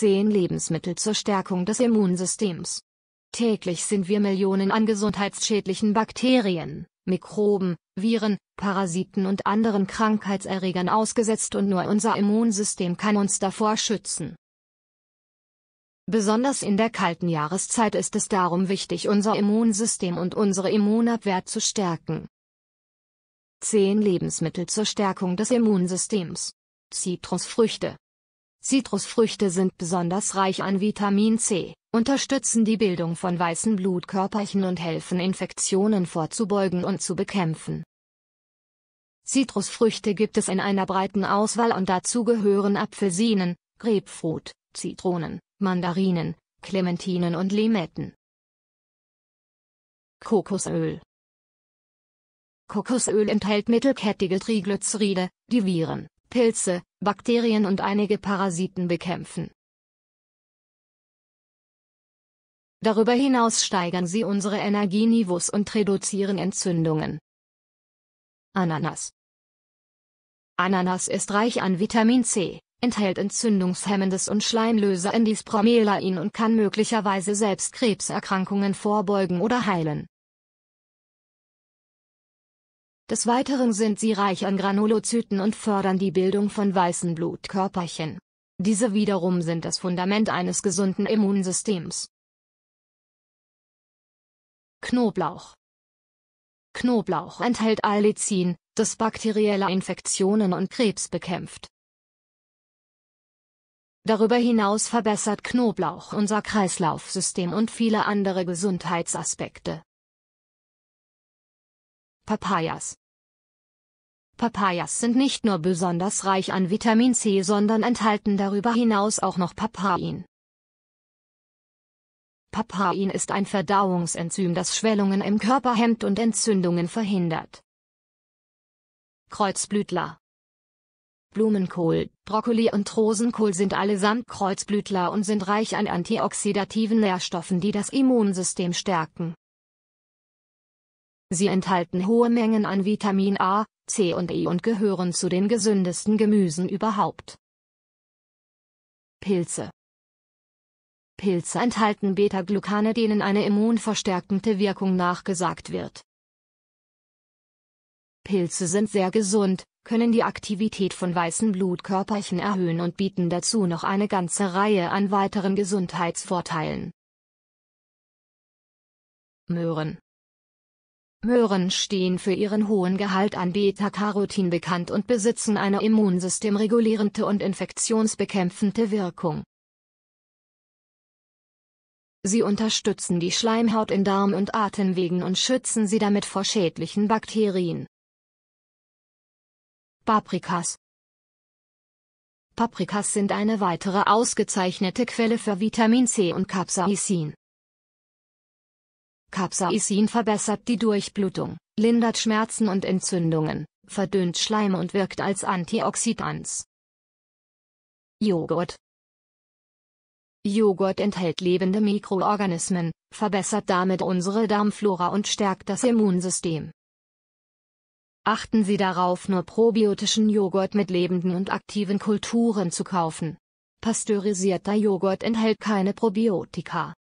10 Lebensmittel zur Stärkung des Immunsystems. Täglich sind wir Millionen an gesundheitsschädlichen Bakterien, Mikroben, Viren, Parasiten und anderen Krankheitserregern ausgesetzt und nur unser Immunsystem kann uns davor schützen. Besonders in der kalten Jahreszeit ist es darum wichtig, unser Immunsystem und unsere Immunabwehr zu stärken. 10 Lebensmittel zur Stärkung des Immunsystems. Zitrusfrüchte, Zitrusfrüchte sind besonders reich an Vitamin C, unterstützen die Bildung von weißen Blutkörperchen und helfen Infektionen vorzubeugen und zu bekämpfen. Zitrusfrüchte gibt es in einer breiten Auswahl und dazu gehören Apfelsinen, Grapefruit, Zitronen, Mandarinen, Clementinen und Limetten. Kokosöl Kokosöl enthält mittelkettige Triglyceride, die Viren, Pilze, Bakterien und einige Parasiten bekämpfen. Darüber hinaus steigern sie unsere Energieniveaus und reduzieren Entzündungen. Ananas Ananas ist reich an Vitamin C, enthält entzündungshemmendes und Schleimlöser Indispromelain und kann möglicherweise selbst Krebserkrankungen vorbeugen oder heilen. Des Weiteren sind sie reich an Granulozyten und fördern die Bildung von weißen Blutkörperchen. Diese wiederum sind das Fundament eines gesunden Immunsystems. Knoblauch Knoblauch enthält Allicin, das bakterielle Infektionen und Krebs bekämpft. Darüber hinaus verbessert Knoblauch unser Kreislaufsystem und viele andere Gesundheitsaspekte. Papayas. Papayas sind nicht nur besonders reich an Vitamin C, sondern enthalten darüber hinaus auch noch Papain. Papain ist ein Verdauungsenzym, das Schwellungen im Körper hemmt und Entzündungen verhindert. Kreuzblütler Blumenkohl, Brokkoli und Rosenkohl sind allesamt Kreuzblütler und sind reich an antioxidativen Nährstoffen, die das Immunsystem stärken. Sie enthalten hohe Mengen an Vitamin A, C und E und gehören zu den gesündesten Gemüsen überhaupt. Pilze Pilze enthalten Beta-Glucane, denen eine immunverstärkende Wirkung nachgesagt wird. Pilze sind sehr gesund, können die Aktivität von weißen Blutkörperchen erhöhen und bieten dazu noch eine ganze Reihe an weiteren Gesundheitsvorteilen. Möhren Möhren stehen für ihren hohen Gehalt an Beta-Carotin bekannt und besitzen eine immunsystemregulierende und infektionsbekämpfende Wirkung. Sie unterstützen die Schleimhaut in Darm und Atemwegen und schützen sie damit vor schädlichen Bakterien. Paprikas Paprikas sind eine weitere ausgezeichnete Quelle für Vitamin C und Capsaicin. Capsaicin verbessert die Durchblutung, lindert Schmerzen und Entzündungen, verdünnt Schleim und wirkt als Antioxidans. Joghurt Joghurt enthält lebende Mikroorganismen, verbessert damit unsere Darmflora und stärkt das Immunsystem. Achten Sie darauf, nur probiotischen Joghurt mit lebenden und aktiven Kulturen zu kaufen. Pasteurisierter Joghurt enthält keine Probiotika.